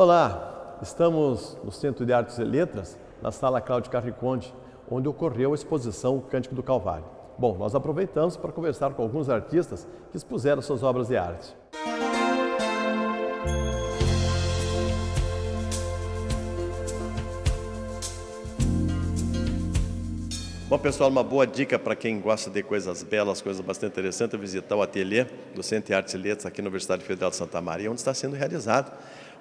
Olá, estamos no Centro de Artes e Letras, na Sala Cláudio Carriconte, onde ocorreu a exposição Cântico do Calvário. Bom, nós aproveitamos para conversar com alguns artistas que expuseram suas obras de arte. Bom, pessoal, uma boa dica para quem gosta de coisas belas, coisas bastante interessantes, é visitar o ateliê do Centro de Artes e Letras aqui na Universidade Federal de Santa Maria, onde está sendo realizado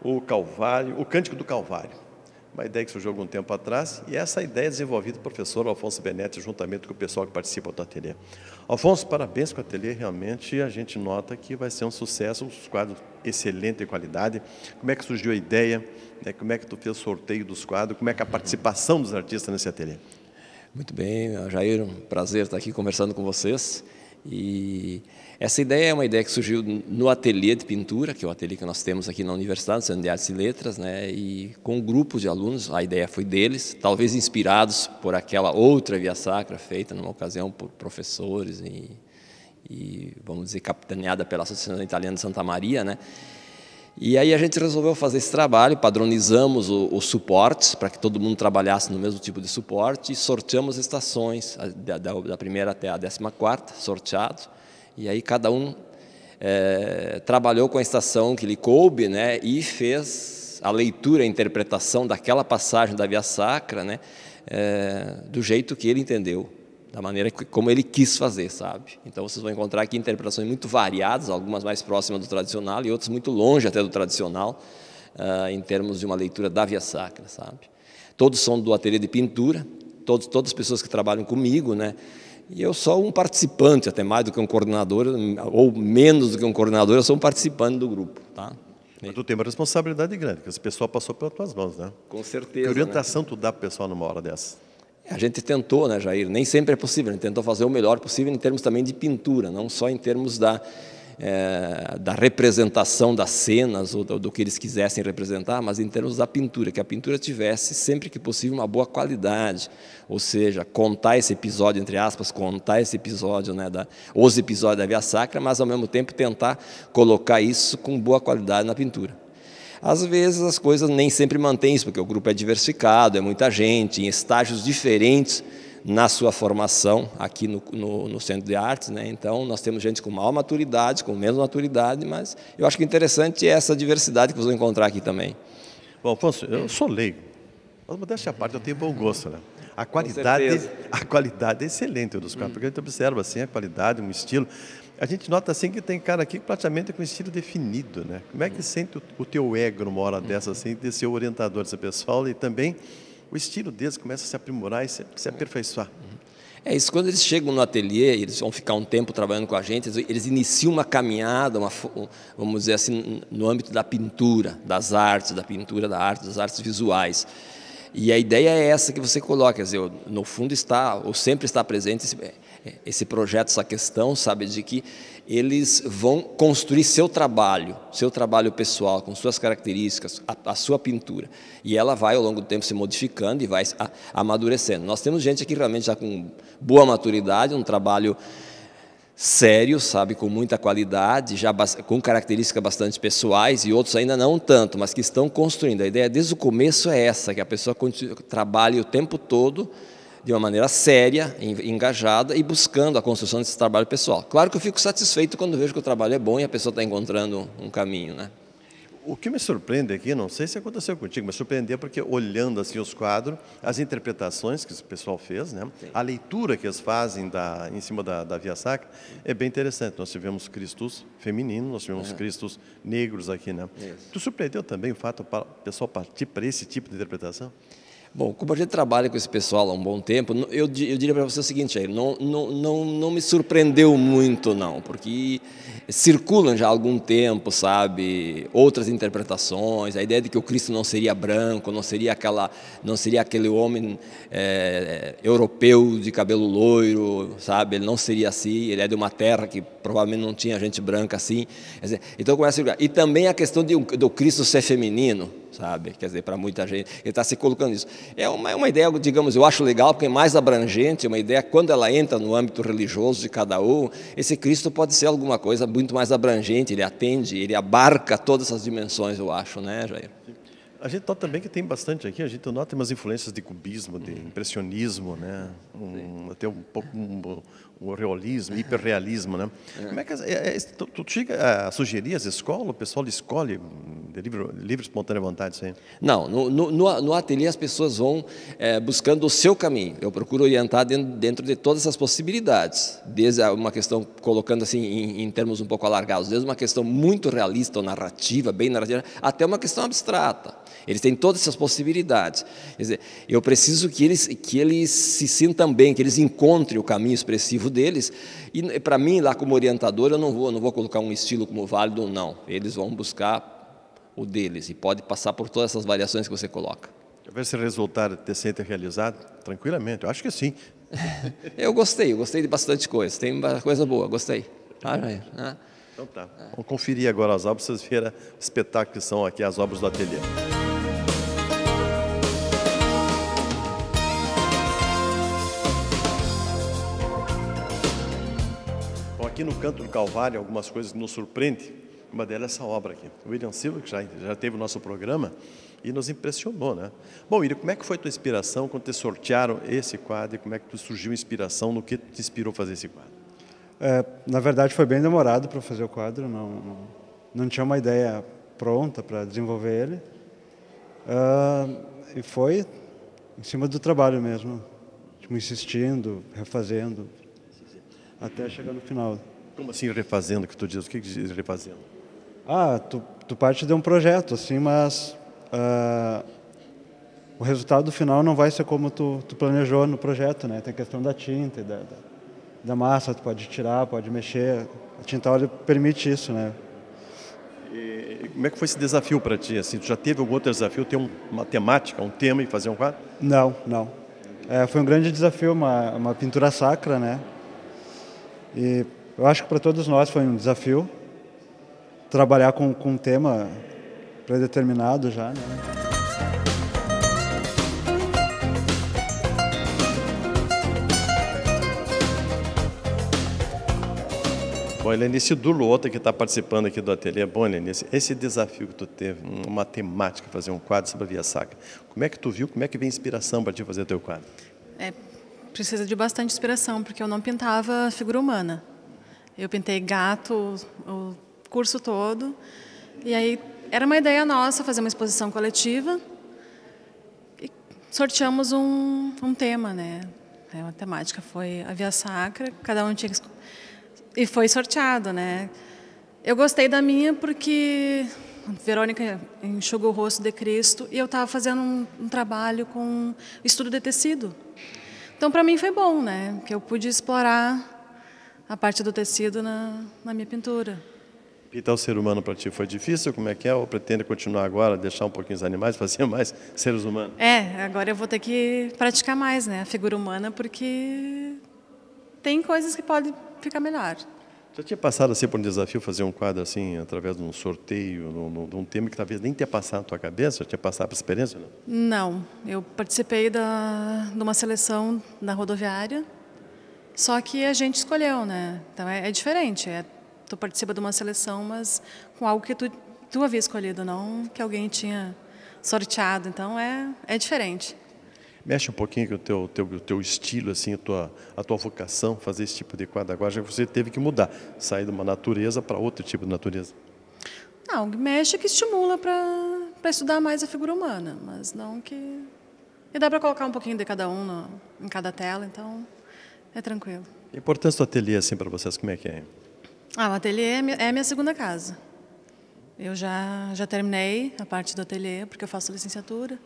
o Calvário, o Cântico do Calvário. Uma ideia que surgiu algum tempo atrás, e essa ideia é desenvolvida pelo professor Alfonso Benetti, juntamente com o pessoal que participa do ateliê. Alfonso, parabéns com o ateliê, realmente a gente nota que vai ser um sucesso, os quadros excelente qualidade. Como é que surgiu a ideia? Né? Como é que tu fez o sorteio dos quadros? Como é que a participação dos artistas nesse ateliê? Muito bem, Jair, um prazer estar aqui conversando com vocês. E essa ideia é uma ideia que surgiu no ateliê de pintura, que é o ateliê que nós temos aqui na Universidade, Centro de Artes e Letras, né? e com um de alunos, a ideia foi deles, talvez inspirados por aquela outra via sacra feita numa ocasião por professores e, e vamos dizer, capitaneada pela Associação Italiana de Santa Maria, né? E aí a gente resolveu fazer esse trabalho, padronizamos os suportes para que todo mundo trabalhasse no mesmo tipo de suporte e sorteamos estações, da, da, da primeira até a décima quarta, sorteado. E aí cada um é, trabalhou com a estação que lhe coube né, e fez a leitura, a interpretação daquela passagem da Via Sacra né, é, do jeito que ele entendeu da maneira que, como ele quis fazer, sabe? Então vocês vão encontrar aqui interpretações muito variadas, algumas mais próximas do tradicional e outras muito longe até do tradicional, uh, em termos de uma leitura da Via Sacra, sabe? Todos são do ateliê de pintura, todos, todas as pessoas que trabalham comigo, né? E eu sou um participante, até mais do que um coordenador, ou menos do que um coordenador, eu sou um participante do grupo, tá? Mas tu tem uma responsabilidade grande, porque esse pessoal passou pelas tuas mãos, né? Com certeza. Que né? orientação né? tu dá para o pessoal numa hora dessa? A gente tentou, né, Jair? Nem sempre é possível. A gente tentou fazer o melhor possível em termos também de pintura, não só em termos da, é, da representação das cenas ou do, do, que eles quisessem representar, mas em termos da pintura, que a pintura tivesse sempre que possível uma boa qualidade, ou seja, contar esse episódio entre aspas, contar esse episódio, né, da, os episódios da Via Sacra, mas ao mesmo tempo tentar colocar isso com boa qualidade na pintura. Às vezes as coisas nem sempre mantêm isso, porque o grupo é diversificado, é muita gente, em estágios diferentes na sua formação aqui no, no, no Centro de Artes. Né? Então, nós temos gente com maior maturidade, com menos maturidade, mas eu acho que interessante é essa diversidade que vocês vão encontrar aqui também. Bom, Afonso, eu sou leigo, mas modéstia à parte, eu tenho bom gosto, né? A qualidade, a qualidade é excelente dos quadros, porque a gente observa assim, a qualidade, um estilo a gente nota assim que tem cara aqui que praticamente com estilo definido, né? Como é que sente o, o teu ego numa hora dessa, assim, de ser orientador dessa pessoa e também o estilo deles começa a se aprimorar e se, se aperfeiçoar? É isso, quando eles chegam no ateliê, eles vão ficar um tempo trabalhando com a gente, eles, iniciam uma caminhada, uma, vamos dizer assim, no âmbito da pintura, das artes, da pintura, da arte, das artes visuais. E a ideia é essa que você coloca, quer dizer, no fundo está, ou sempre está presente, esse projeto, essa questão, sabe, de que eles vão construir seu trabalho, seu trabalho pessoal, com suas características, a, a sua pintura. E ela vai, ao longo do tempo, se modificando e vai a, amadurecendo. Nós temos gente aqui realmente já com boa maturidade, um trabalho sério, sabe, com muita qualidade, já com características bastante pessoais e outros ainda não tanto, mas que estão construindo. A ideia desde o começo é essa, que a pessoa trabalhe o tempo todo de uma maneira séria, engajada e buscando a construção desse trabalho pessoal. Claro que eu fico satisfeito quando vejo que o trabalho é bom e a pessoa está encontrando um caminho, né? O que me surpreende aqui, não sei se aconteceu contigo, mas surpreendeu porque olhando assim os quadros, as interpretações que o pessoal fez, né? a leitura que eles fazem da, em cima da, da Via Sacra, é bem interessante. Nós tivemos Cristos femininos, nós tivemos é. Cristos negros aqui. Né? Tu surpreendeu também o fato do pessoal partir para esse tipo de interpretação? Bom, como a gente trabalha com esse pessoal há um bom tempo, eu, eu diria para você o seguinte, Jair, não, não, não, não me surpreendeu muito, não, porque circulam já há algum tempo, sabe, outras interpretações, a ideia de que o Cristo não seria branco, não seria, aquela, não seria aquele homem é, europeu de cabelo loiro, sabe, ele não seria assim, ele é de uma terra que provavelmente não tinha gente branca assim. Então começa a... E também a questão de, do Cristo ser feminino, sabe? Quer dizer, para muita gente, ele está se colocando nisso. É uma, é uma ideia, digamos, eu acho legal, porque é mais abrangente, uma ideia, quando ela entra no âmbito religioso de cada um, esse Cristo pode ser alguma coisa muito mais abrangente, ele atende, ele abarca todas as dimensões, eu acho, né, Jair? A gente nota também que tem bastante aqui, a gente nota umas influências de cubismo, de uhum. impressionismo, né? Um, até um pouco um, o realismo, é. hiperrealismo, né? É. Como é que é, é, tu, tu, chega a sugerir às escolas, o pessoal escolhe hum, de livre, livre espontânea vontade isso aí? Não, no, no, no ateliê as pessoas vão é, buscando o seu caminho. Eu procuro orientar dentro, dentro, de todas as possibilidades, desde uma questão colocando assim em, em, termos um pouco alargados, desde uma questão muito realista ou narrativa, bem narrativa, até uma questão abstrata. Eles têm todas essas possibilidades. Quer dizer, eu preciso que eles que eles se sintam bem, que eles encontrem o caminho expressivo objetivo deles. E para mim, lá como orientador, eu não vou, não vou colocar um estilo como válido ou não. Eles vão buscar o deles e pode passar por todas essas variações que você coloca. Ver se resultado sido é realizado, tranquilamente, eu acho que sim. eu gostei, eu gostei de bastante coisa. Tem coisa boa, gostei. Ah, ah. Então tá. Vamos conferir agora as obras, vocês viram o espetáculo que são aqui as obras do ateliê. aqui no Canto do Calvário algumas coisas que nos surpreendem. Uma delas é essa obra aqui. O William Silva, que já, já teve o nosso programa, e nos impressionou, né? Bom, William, como é que foi a tua inspiração quando te sortearam esse quadro e como é que tu surgiu a inspiração, no que te inspirou a fazer esse quadro? É, na verdade, foi bem demorado para fazer o quadro, não, não, não, tinha uma ideia pronta para desenvolver ele. Uh, e foi em cima do trabalho mesmo, tipo, insistindo, refazendo, até chegar no final. Como assim refazendo que tu diz? O que diz refazendo? Ah, tu, tu parte de um projeto, assim, mas uh, o resultado final não vai ser como tu, tu, planejou no projeto, né? Tem a questão da tinta, da, da, da massa, tu pode tirar, pode mexer. A tinta óleo permite isso, né? como é que foi esse desafio para ti? Assim, tu já teve algum outro desafio, ter uma temática, um tema e fazer um quadro? Não, não. É, foi um grande desafio, uma, uma pintura sacra, né? E eu acho que para todos nós foi um desafio trabalhar com, com um tema predeterminado já. Né? Bom, Helenice Dulota, que está participando aqui do ateliê. Bom, Helenice, esse desafio que tu teve, uma temática, fazer um quadro sobre a Via Sacra, como é que tu viu, como é que vem a inspiração para te fazer o teu quadro? É, precisa de bastante inspiração, porque eu não pintava figura humana. Eu pintei gato o curso todo. E aí era uma ideia nossa fazer uma exposição coletiva. E sorteamos um, um tema, né? É, a temática foi a Via Sacra, cada um tinha que... E foi sorteado, né? Eu gostei da minha porque Verônica enxugou o rosto de Cristo e eu estava fazendo um, um trabalho com estudo de tecido. Então, para mim foi bom, né? Que eu pude explorar a parte do tecido na, na minha pintura. Pintar então, o ser humano para ti foi difícil? Como é que é? Ou pretende continuar agora, deixar um pouquinho os animais, fazer mais seres humanos? É, agora eu vou ter que praticar mais, né? A figura humana, porque tem coisas que podem ficar melhor. Já tinha passado assim por um desafio, fazer um quadro assim, através de um sorteio, de um tema que talvez nem tenha passado na tua cabeça? Já tinha passado por experiência? Não? não, eu participei da, de uma seleção na rodoviária, só que a gente escolheu, né? Então é, é diferente. É, tu participa de uma seleção, mas com algo que tu, tu havia escolhido, não que alguém tinha sorteado. Então é, é diferente mexe um pouquinho com o teu, teu, teu estilo, assim, a tua, a tua vocação, fazer esse tipo de quadra-guarda, você teve que mudar, sair de uma natureza para outro tipo de natureza. Não, mexe é que estimula para estudar mais a figura humana, mas não que... E dá para colocar um pouquinho de cada um no, em cada tela, então é tranquilo. A é importância do ateliê, assim, para vocês, como é que é? Ah, o ateliê é, é a minha segunda casa. Eu já, já terminei a parte do ateliê, porque eu faço licenciatura.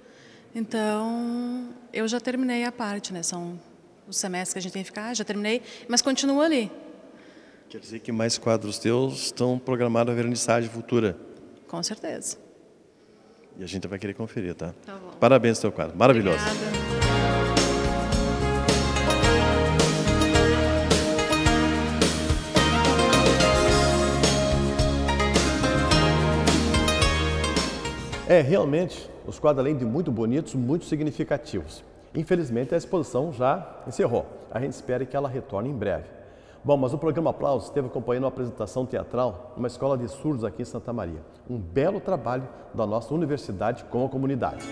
Então, eu já terminei a parte, né? São os semestres que a gente tem que ficar, já terminei, mas continua ali. Quer dizer que mais quadros teus estão programados a vernissagem futura? Com certeza. E a gente vai querer conferir, tá? tá Parabéns ao teu quadro. Maravilhoso. Obrigada. É, realmente, os quadros, além de muito bonitos, muito significativos. Infelizmente, a exposição já encerrou. A gente espera que ela retorne em breve. Bom, mas o programa Aplausos esteve acompanhando uma apresentação teatral numa escola de surdos aqui em Santa Maria. Um belo trabalho da nossa universidade com a comunidade.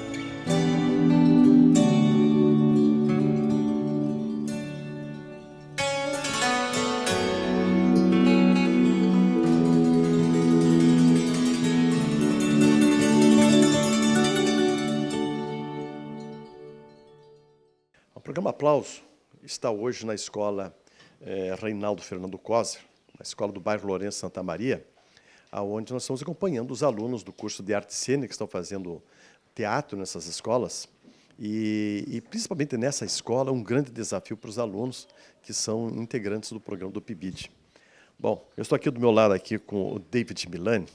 está hoje na escola é, Reinaldo Fernando Coser, na escola do bairro Lourenço Santa Maria, aonde nós estamos acompanhando os alunos do curso de arte cênica que estão fazendo teatro nessas escolas. E, e, principalmente nessa escola, um grande desafio para os alunos que são integrantes do programa do PIBID. Bom, eu estou aqui do meu lado aqui com o David Milani.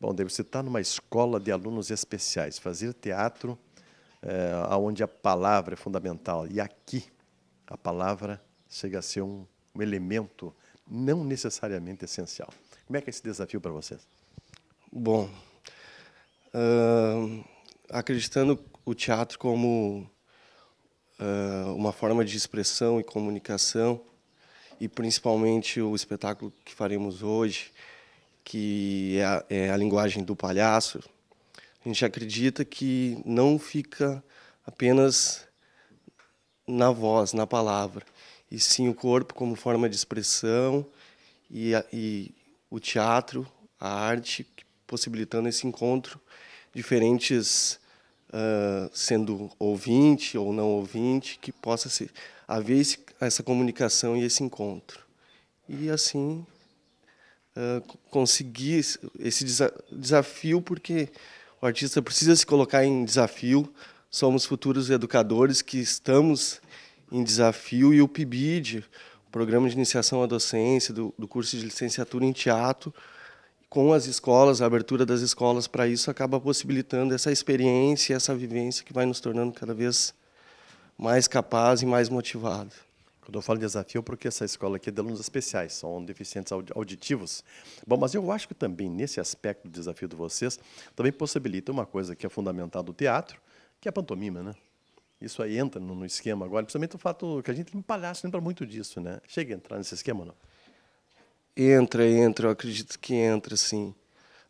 Bom, David, você está numa escola de alunos especiais. Fazer teatro é, aonde a palavra é fundamental. E aqui a palavra chega a ser um, um elemento não necessariamente essencial. Como é que é esse desafio para vocês? Bom, uh, acreditando o teatro como uh, uma forma de expressão e comunicação, e principalmente o espetáculo que faremos hoje, que é a, é a linguagem do palhaço, a gente acredita que não fica apenas na voz, na palavra, e sim o corpo como forma de expressão e, a, e o teatro, a arte, possibilitando esse encontro, diferentes, uh, sendo ouvinte ou não ouvinte, que possa ser, haver esse, essa comunicação e esse encontro. E assim uh, conseguir esse desa desafio, porque o artista precisa se colocar em desafio. Somos futuros educadores que estamos em desafio e o PIBID, o Programa de Iniciação à Docência, do, do curso de licenciatura em teatro, com as escolas, a abertura das escolas para isso acaba possibilitando essa experiência, essa vivência que vai nos tornando cada vez mais capaz e mais motivado. Quando eu falo desafio, é porque essa escola aqui é de alunos especiais, são deficientes auditivos. Bom, mas eu acho que também nesse aspecto do desafio de vocês, também possibilita uma coisa que é fundamental do teatro, que é a pantomima, né? Isso aí entra no esquema agora, principalmente o fato que a gente, um palhaço, lembra muito disso, né? Chega a entrar nesse esquema, não? Entra, entra, eu acredito que entra, sim.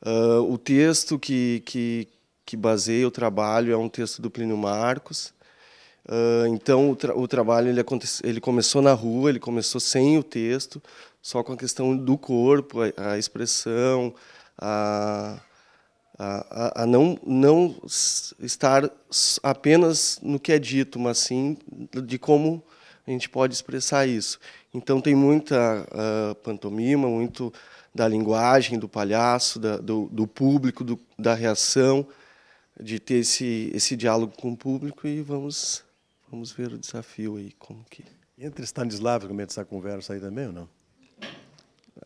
Uh, o texto que, que, que baseia o trabalho é um texto do Plínio Marcos, Uh, então o, tra o trabalho ele, ele, começou na rua, ele começou sem o texto, só com a questão do corpo, a, a expressão, a, a, a, não, não estar apenas no que é dito, mas sim de como a gente pode expressar isso. Então tem muita uh, pantomima, muito da linguagem do palhaço, da, do, do, público, do, da reação, de ter esse, esse diálogo com o público e vamos Vamos ver o desafio aí, como que... Entre Stanislavski, no meio conversa aí também, ou não?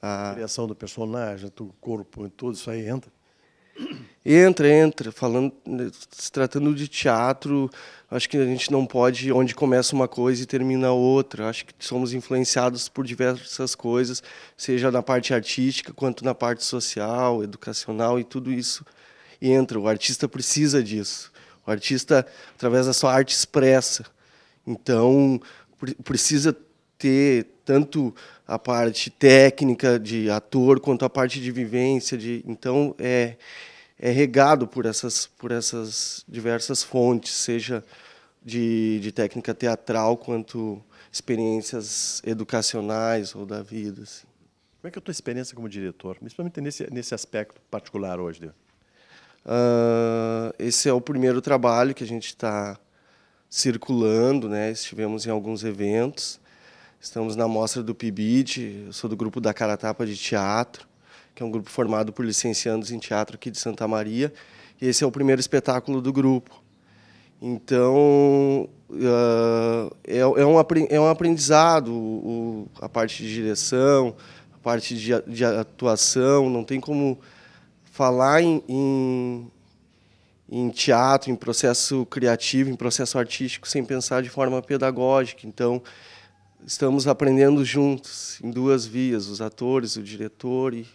Ah. A criação do personagem, do corpo, tudo isso aí entra? Entra, entra. Falando, né, se tratando de teatro, acho que a gente não pode, onde começa uma coisa e termina outra. Acho que somos influenciados por diversas coisas, seja na parte artística, quanto na parte social, educacional, e tudo isso entra. O artista precisa disso. O artista, através da sua arte, expressa. Então, precisa ter tanto a parte técnica de ator quanto a parte de vivência de então é é regado por essas por essas diversas fontes seja de, de técnica teatral quanto experiências educacionais ou da vida assim. como é que é a tua experiência como diretor principalmente nesse nesse aspecto particular hoje Deus? Uh, esse é o primeiro trabalho que a gente está circulando, né? estivemos em alguns eventos. Estamos na mostra do PIBID, eu sou do grupo da Caratapa de Teatro, que é um grupo formado por licenciados em teatro aqui de Santa Maria. E esse é o primeiro espetáculo do grupo. Então, uh, é, é, um, é um aprendizado o, a parte de direção, a parte de, de atuação, não tem como falar em, em, em, teatro, em processo criativo, em processo artístico, sem pensar de forma pedagógica. Então, estamos aprendendo juntos, em duas vias, os atores, o diretor e,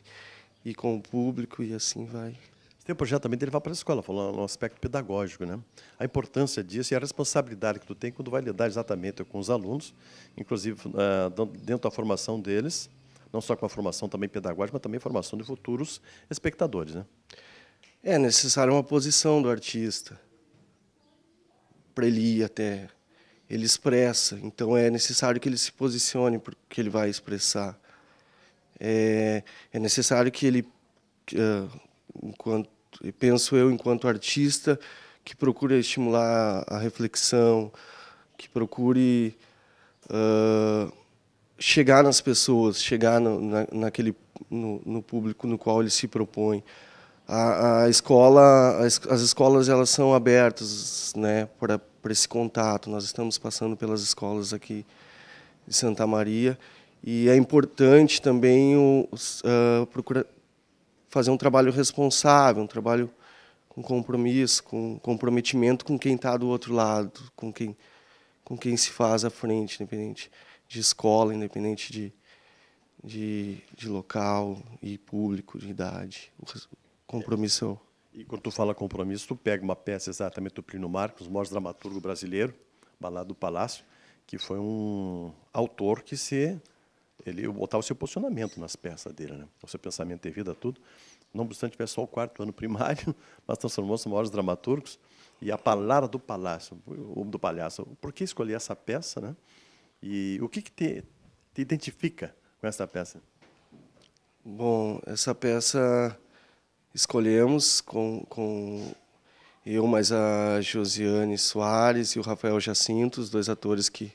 e com o público, e assim vai. Tem um projeto também de levar para a escola, falando no aspecto pedagógico, né? A importância disso e a responsabilidade que tu tem quando vai lidar exatamente com os alunos, inclusive eh, dentro da formação deles, não só com a formação também pedagógica, mas também a formação de futuros espectadores. Né? É necessária uma posição do artista para ele ir até. Ele expressa, então é necessário que ele se posicione porque ele vai expressar. É, é necessário que ele, ah, enquanto, penso eu, enquanto artista, que procure estimular a reflexão, que procure uh, chegar nas pessoas, chegar no, na, naquele, no, no, público no qual ele se propõe. A, a escola, as, as escolas elas são abertas né, para esse contato. Nós estamos passando pelas escolas aqui de Santa Maria e é importante também o, uh, procurar fazer um trabalho responsável, um trabalho com compromisso, com comprometimento com quem está do outro lado, com quem, com quem se faz à frente, independente de escola, independente de, de, de local e público, de idade. O compromisso. É e quando tu fala compromisso, tu pega uma peça exatamente do Plínio Marcos, o maior dramaturgo brasileiro, Balado do Palácio, que foi um autor que se ele botava o seu posicionamento nas peças dele, né? o seu pensamento de vida, tudo. Não obstante, tivesse só o quarto ano primário, mas transformou-se em maiores dramaturgos. E a palavra do palácio, o do palhaço. Por que escolher essa peça, né? E o que, que te, te identifica com essa peça? Bom, essa peça escolhemos com, com eu mais a Josiane Soares e o Rafael Jacinto, os dois atores que,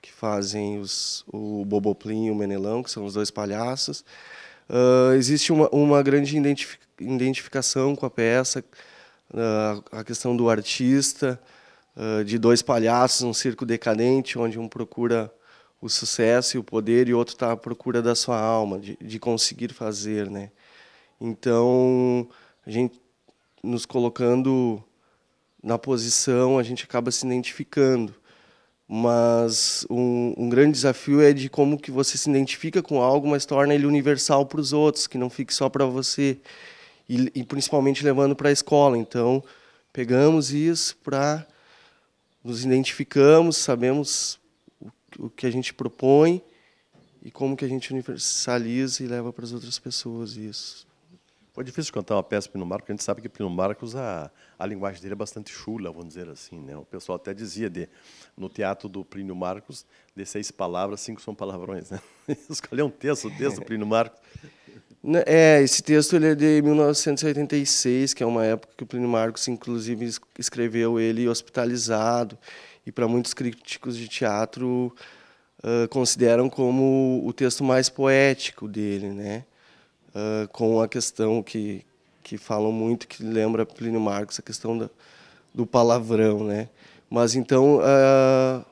que fazem os, o Boboplin e o Menelão, que são os dois palhaços. Uh, existe uma, uma grande identificação com a peça, uh, a questão do artista, de dois palhaços num circo decadente, onde um procura o sucesso e o poder e outro está à procura da sua alma, de, de conseguir fazer, né? Então, a gente nos colocando na posição, a gente acaba se identificando. Mas um, um, grande desafio é de como que você se identifica com algo, mas torna ele universal para os outros, que não fique só para você. E, e, principalmente levando para a escola. Então, pegamos isso para nos identificamos, sabemos o que a gente propõe e como que a gente universaliza e leva para as outras pessoas isso. Foi difícil cantar uma peça Pino Marcos, porque a gente sabe que Pino Marcos, a, a linguagem dele é bastante chula, vamos dizer assim. Né? O pessoal até dizia, de, no teatro do Plínio Marcos, de seis palavras, cinco são palavrões. Né? Escolher um texto, o texto do Plínio Marcos. Né, é, esse texto ele é de 1986, que é uma época que o Plínio Marcos, inclusive, escreveu ele hospitalizado. E para muitos críticos de teatro, uh, consideram como o texto mais poético dele, né? Uh, com a questão que, que falam muito, que lembra Plínio Marcos, a questão do palavrão, né? Mas então. Uh,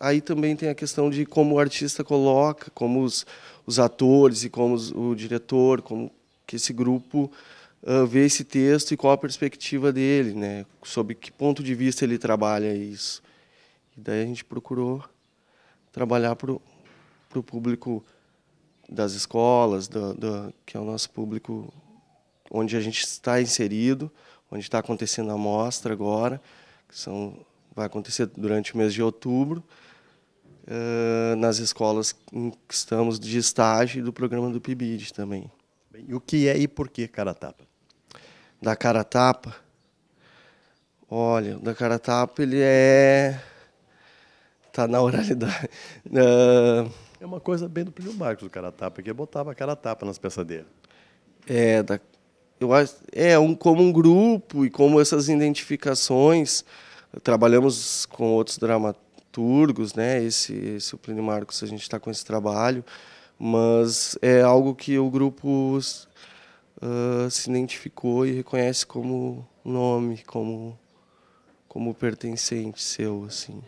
aí também tem a questão de como o artista coloca, como os os atores e como o diretor, como que esse grupo uh, vê esse texto e qual a perspectiva dele, né? Sobre que ponto de vista ele trabalha isso. E daí a gente procurou trabalhar para o público das escolas, do, do, que é o nosso público onde a gente está inserido, onde está acontecendo a mostra agora, que são, vai acontecer durante o mês de outubro uh, nas escolas em que estamos de estágio e do programa do PIBID também. Bem, e o que é e por que Caratapa? Da Caratapa? Olha, o da Caratapa ele é... Tá na oralidade. Uh... É uma coisa bem do Plínio Marcos, do Caratapa, que botava a Caratapa nas peças dele. É, da... eu acho... é um, como um grupo e como essas identificações... Trabalhamos com outros dramaturgos Turgos, né? Esse, esse é o Plínio Marcos, a gente está com esse trabalho, mas é algo que o grupo uh, se identificou e reconhece como nome, como como pertencente seu, assim.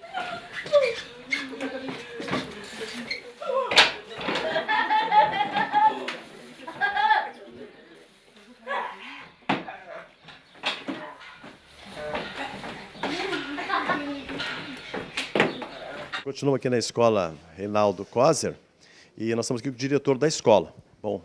Continuo aqui na escola Reinaldo Coser e nós estamos aqui com o diretor da escola. Bom,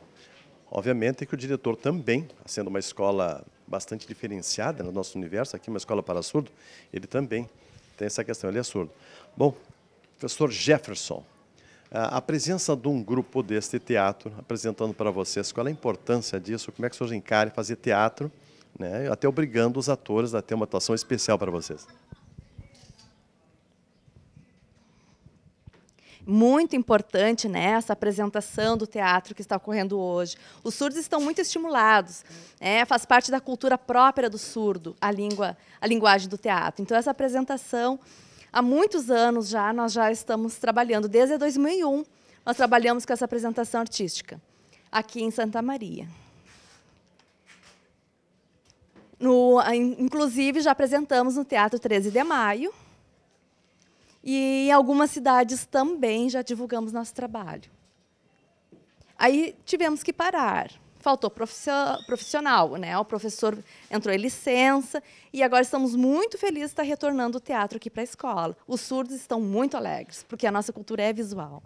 obviamente que o diretor também, sendo uma escola bastante diferenciada no nosso universo, aqui é uma escola para surdo, ele também tem essa questão, ele é surdo. Bom, professor Jefferson, a presença de um grupo deste teatro, apresentando para vocês qual é a importância disso, como é que o senhor encara fazer teatro, né, até obrigando os atores a ter uma atuação especial para vocês. muito importante né, essa apresentação do teatro que está ocorrendo hoje. Os surdos estão muito estimulados, né, faz parte da cultura própria do surdo, a, língua, a linguagem do teatro. Então, essa apresentação, há muitos anos já, nós já estamos trabalhando, desde 2001, nós trabalhamos com essa apresentação artística, aqui em Santa Maria. No, inclusive, já apresentamos no Teatro 13 de Maio, e em algumas cidades também já divulgamos nosso trabalho. Aí tivemos que parar. Faltou profissional, né? O professor entrou em licença e agora estamos muito felizes de estar retornando o teatro aqui para a escola. Os surdos estão muito alegres, porque a nossa cultura é visual.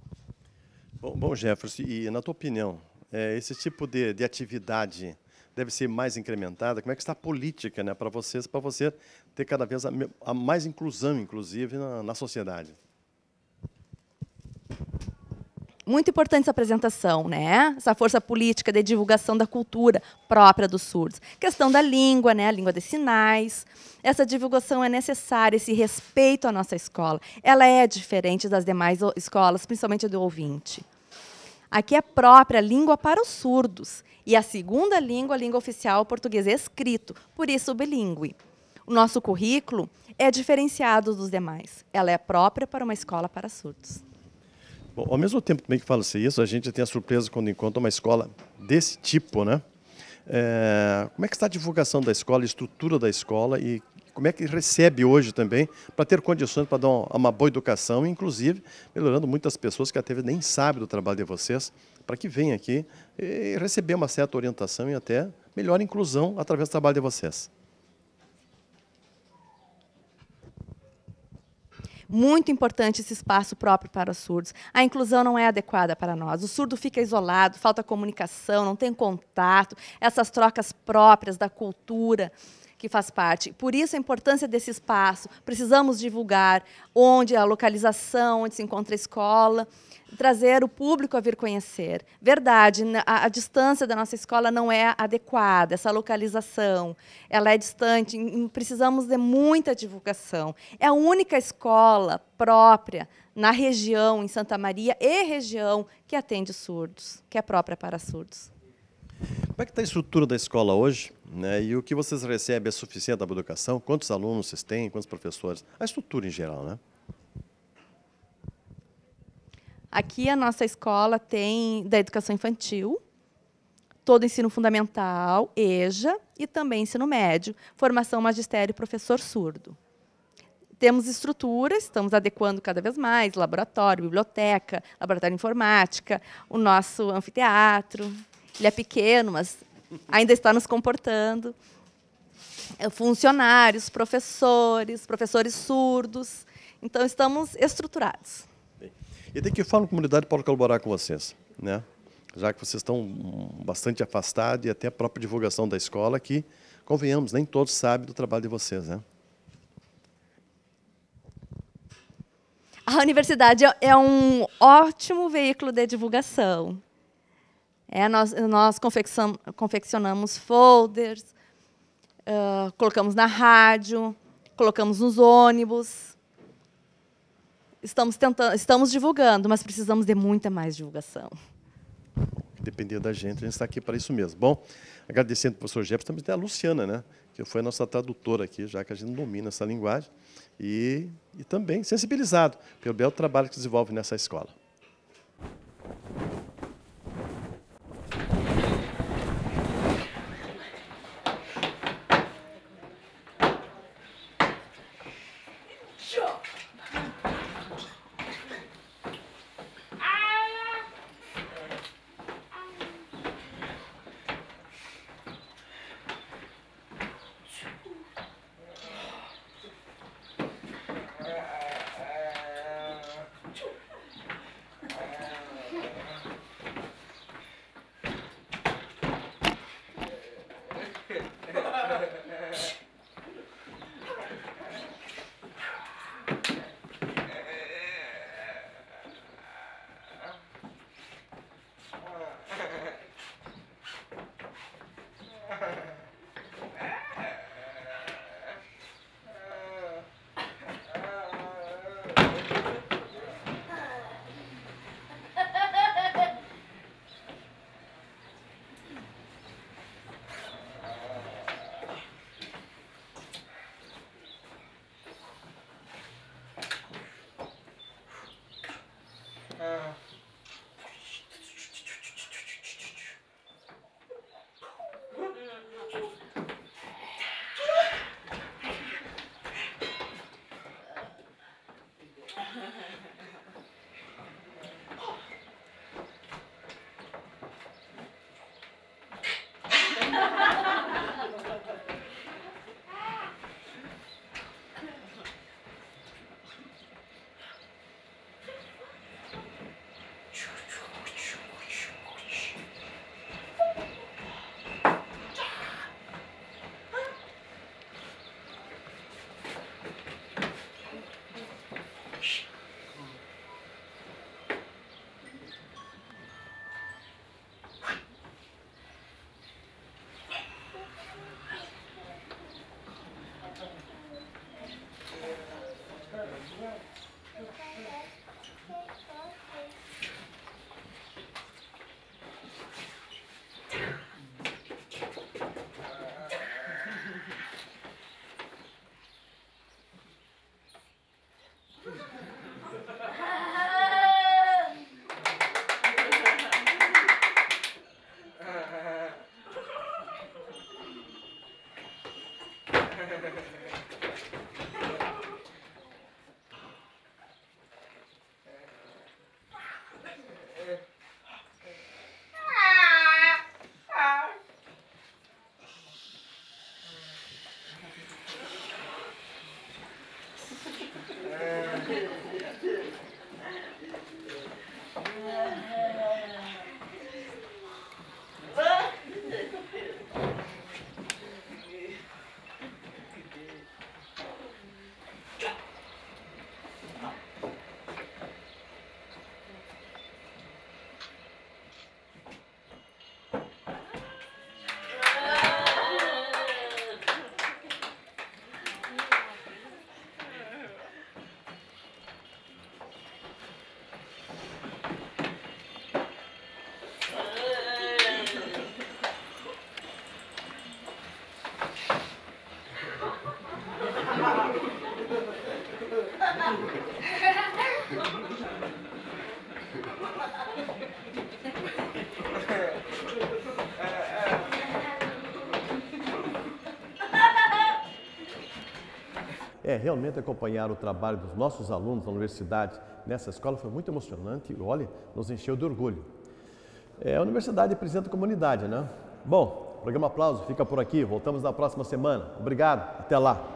Bom, bom Jefferson, e na tua opinião, é, esse tipo de, de atividade deve ser mais incrementada? Como é que está a política né, para vocês, para você ter cada vez a, a mais inclusão, inclusive, na, na sociedade? muito importante essa apresentação, né? Essa força política de divulgação da cultura própria dos surdos. Questão da língua, né? A língua de sinais. Essa divulgação é necessária, esse respeito à nossa escola. Ela é diferente das demais escolas, principalmente a do ouvinte. Aqui é própria língua para os surdos e a segunda língua, a língua oficial, o português escrito, por isso bilíngue. O nosso currículo é diferenciado dos demais. Ela é própria para uma escola para surdos. Bom, ao mesmo tempo também que fala-se assim isso, a gente tem a surpresa quando encontra uma escola desse tipo, né? É, como é que está a divulgação da escola, a estrutura da escola e como é que recebe hoje também, para ter condições para dar uma boa educação, inclusive melhorando muitas pessoas que até nem sabem do trabalho de vocês, para que venham aqui e receber uma certa orientação e até melhor inclusão através do trabalho de vocês. Muito importante esse espaço próprio para os surdos. A inclusão não é adequada para nós. O surdo fica isolado, falta comunicação, não tem contato, essas trocas próprias da cultura que faz parte. Por isso a importância desse espaço. Precisamos divulgar onde é a localização, onde se encontra a escola, trazer o público a vir conhecer. Verdade, a, a distância da nossa escola não é adequada, essa localização, ela é distante, precisamos de muita divulgação. É a única escola própria na região, em Santa Maria e região, que atende surdos, que é própria para surdos. Como é que está a estrutura da escola hoje? Né? E o que vocês recebem é suficiente da educação? Quantos alunos vocês têm? Quantos professores? A estrutura em geral, né? Aqui a nossa escola tem da educação infantil, todo ensino fundamental, EJA, e também ensino médio, formação magistério e professor surdo. Temos estruturas, estamos adequando cada vez mais, laboratório, biblioteca, laboratório de informática, o nosso anfiteatro, ele é pequeno, mas ainda está nos comportando. É, funcionários, professores, professores surdos. Então, estamos estruturados. e tem que com a comunidade para colaborar com vocês? Né? Já que vocês estão hum, bastante afastados e até a própria divulgação da escola, que, convenhamos, nem todos sabem do trabalho de vocês. Né? A universidade é, é um ótimo veículo de divulgação. É, nós nós confeccionamos folders, uh, colocamos na rádio, colocamos nos ônibus. Estamos, tentando, estamos divulgando, mas precisamos de muita mais divulgação. Depender da gente, a gente está aqui para isso mesmo. Bom, agradecendo ao professor Jefferson, também tem a Luciana, né, que foi a nossa tradutora aqui, já que a gente domina essa linguagem, e, e também sensibilizado pelo belo trabalho que desenvolve nessa escola. Thank you. realmente acompanhar o trabalho dos nossos alunos da universidade nessa escola foi muito emocionante e, olha, nos encheu de orgulho. É, a universidade apresenta a comunidade, né? Bom, o programa Aplauso fica por aqui. Voltamos na próxima semana. Obrigado. Até lá.